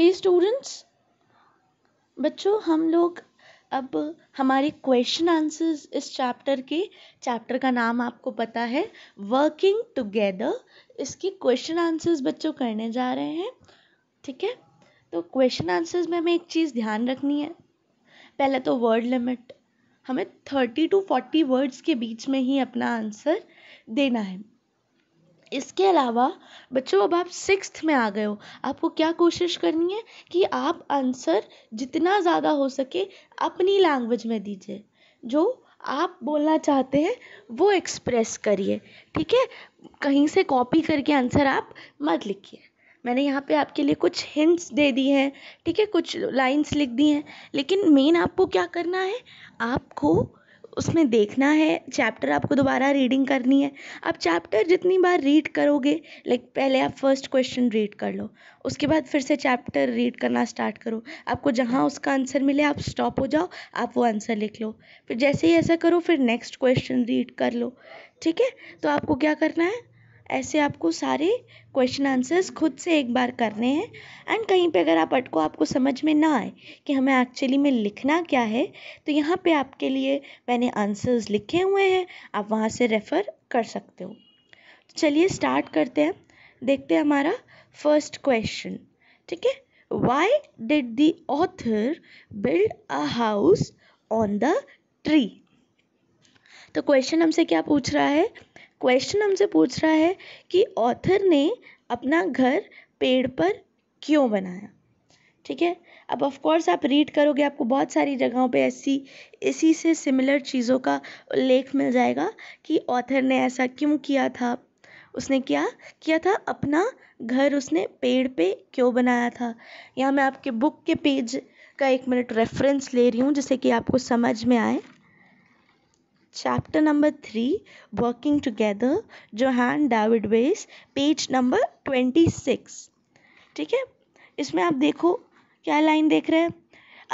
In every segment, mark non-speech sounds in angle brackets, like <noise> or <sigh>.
हे students बच्चों हम लोग अब हमारे क्वेश्चन आंसर्स इस चैप्टर के चैप्टर का नाम आपको पता है वर्किंग टुगेदर इसके क्वेश्चन आंसर्स बच्चों करने जा रहे हैं ठीक है तो क्वेश्चन आंसर्स में हमें एक चीज़ ध्यान रखनी है पहले तो वर्ड लिमिट हमें थर्टी टू फोर्टी वर्ड्स के बीच में ही अपना आंसर देना है इसके अलावा बच्चों अब आप सिक्स्थ में आ गए हो आपको क्या कोशिश करनी है कि आप आंसर जितना ज़्यादा हो सके अपनी लैंग्वेज में दीजिए जो आप बोलना चाहते हैं वो एक्सप्रेस करिए ठीक है कहीं से कॉपी करके आंसर आप मत लिखिए मैंने यहाँ पे आपके लिए कुछ हिंट्स दे दी हैं ठीक है कुछ लाइंस लिख दी हैं लेकिन मेन आपको क्या करना है आपको उसमें देखना है चैप्टर आपको दोबारा रीडिंग करनी है आप चैप्टर जितनी बार रीड करोगे लाइक पहले आप फर्स्ट क्वेश्चन रीड कर लो उसके बाद फिर से चैप्टर रीड करना स्टार्ट करो आपको जहाँ उसका आंसर मिले आप स्टॉप हो जाओ आप वो आंसर लिख लो फिर जैसे ही ऐसा करो फिर नेक्स्ट क्वेश्चन रीड कर लो ठीक है तो आपको क्या करना है ऐसे आपको सारे क्वेश्चन आंसर्स खुद से एक बार करने हैं एंड कहीं पे अगर आप अटको आपको समझ में ना आए कि हमें एक्चुअली में लिखना क्या है तो यहाँ पे आपके लिए मैंने आंसर्स लिखे हुए हैं आप वहाँ से रेफ़र कर सकते हो चलिए स्टार्ट करते हैं देखते हैं हमारा फर्स्ट क्वेश्चन ठीक है why did the author build a house on the tree तो क्वेश्चन हमसे क्या पूछ रहा है क्वेश्चन हमसे पूछ रहा है कि ऑथर ने अपना घर पेड़ पर क्यों बनाया ठीक है अब ऑफ कोर्स आप रीड करोगे आपको बहुत सारी जगहों पे ऐसी इसी से सिमिलर चीज़ों का उल्लेख मिल जाएगा कि ऑथर ने ऐसा क्यों किया था उसने क्या किया था अपना घर उसने पेड़ पे क्यों बनाया था यहाँ मैं आपके बुक के पेज का एक मिनट रेफरेंस ले रही हूँ जिससे कि आपको समझ में आए chapter number three working together Johann David Wyss page number twenty six ठीक है इसमें आप देखो क्या लाइन देख रहे हैं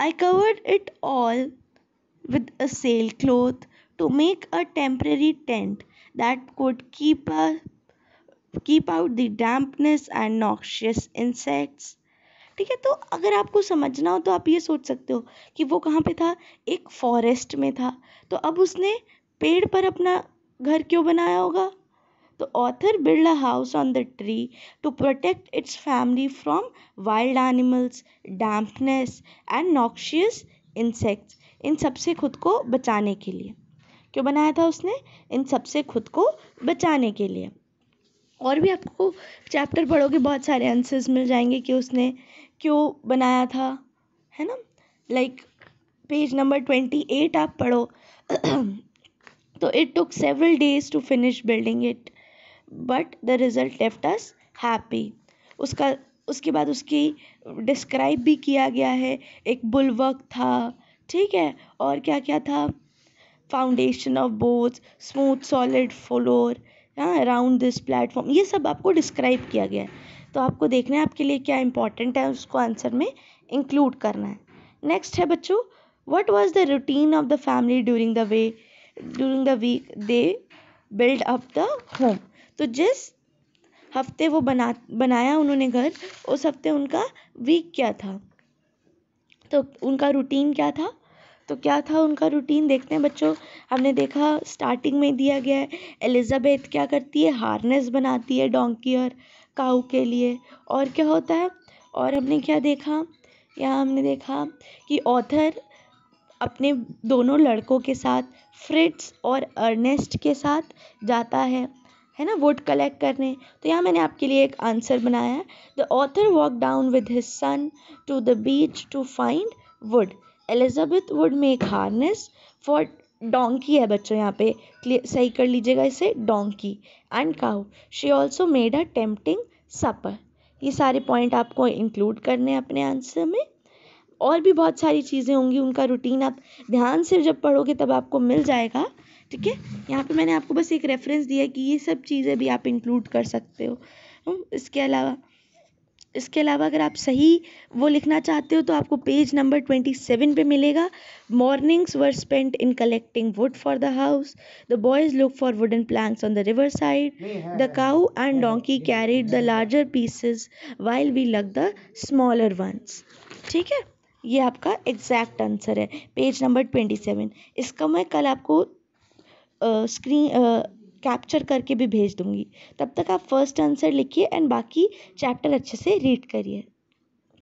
I covered it all with a sail cloth to make a temporary tent that could keep keep out the dampness and noxious insects ठीक है तो अगर आपको समझना हो तो आप ये सोच सकते हो कि वो कहाँ पे था एक फॉरेस्ट में था तो अब उसने पेड़ पर अपना घर क्यों बनाया होगा तो author build a house on the tree to protect its family from wild animals dampness and noxious insects इन सबसे खुद को बचाने के लिए क्यों बनाया था उसने इन सबसे खुद को बचाने के लिए और भी आपको चैप्टर पढ़ोगे बहुत सारे आंसर्स मिल जाएंगे कि उसने क्यों बनाया था है ना like page number twenty eight आप पढ़ो <clears throat> तो it took several days to finish building it but the result left us happy उसका उसके बाद उसकी डिस्क्राइब भी किया गया है एक बुलवर्क था ठीक है और क्या क्या था foundation of both smooth solid floor around this platform ये सब आपको डिस्क्राइब किया गया है तो आपको देखना है आपके लिए क्या इंपॉर्टेंट है उसको आंसर में इंक्लूड करना है नेक्स्ट है बच्चों what was the routine of the family during the way during the week they build up the home तो जिस हफ्ते वो बना बनाया उन्होंने घर उस हफ्ते उनका वीक क्या था तो उनका रूटीन क्या था तो क्या था उनका रूटीन देखते हैं बच्चों हमने देखा स्टार्टिंग में दिया गया है एलिज़ाबेथ क्या करती है हार्नेस बनाती है डोंकी और काऊ के लिए और क्या होता है और हमने क्या देखा यहाँ हमने देखा कि ऑथर अपने दोनों लड़कों के साथ फ्रिट्स और अर्नेस्ट के साथ जाता है है ना वोट कलेक्ट करने तो यहाँ मैंने आपके लिए एक आंसर बनाया है the author walk down with his son to the beach to find wood Elizabeth would make harness for donkey है बच्चों यहाँ पे सही कर लीजिएगा इसे donkey and cow she also made a tempting supper ये सारे पॉइंट आपको इंक्लूड करने हैं अपने आंसर में और भी बहुत सारी चीज़ें होंगी उनका रूटीन आप ध्यान से जब पढ़ोगे तब आपको मिल जाएगा ठीक है यहाँ पे मैंने आपको बस एक रेफरेंस दिया कि ये सब चीज़ें भी आप इंक्लूड कर सकते हो इसके अलावा इसके अलावा अगर आप सही वो लिखना चाहते हो तो आपको पेज नंबर ट्वेंटी सेवन पर मिलेगा mornings were spent in collecting wood for the house the boys look for wooden plants on the river side the cow and donkey carried the larger pieces while we luck the smaller ones ठीक है ये आपका exact answer है page number twenty seven इसका मैं कल आपको screen capture करके भी भेज दूँगी तब तक आप फर्स्ट आंसर लिखिए एंड बाकी चैप्टर अच्छे से रीड करिए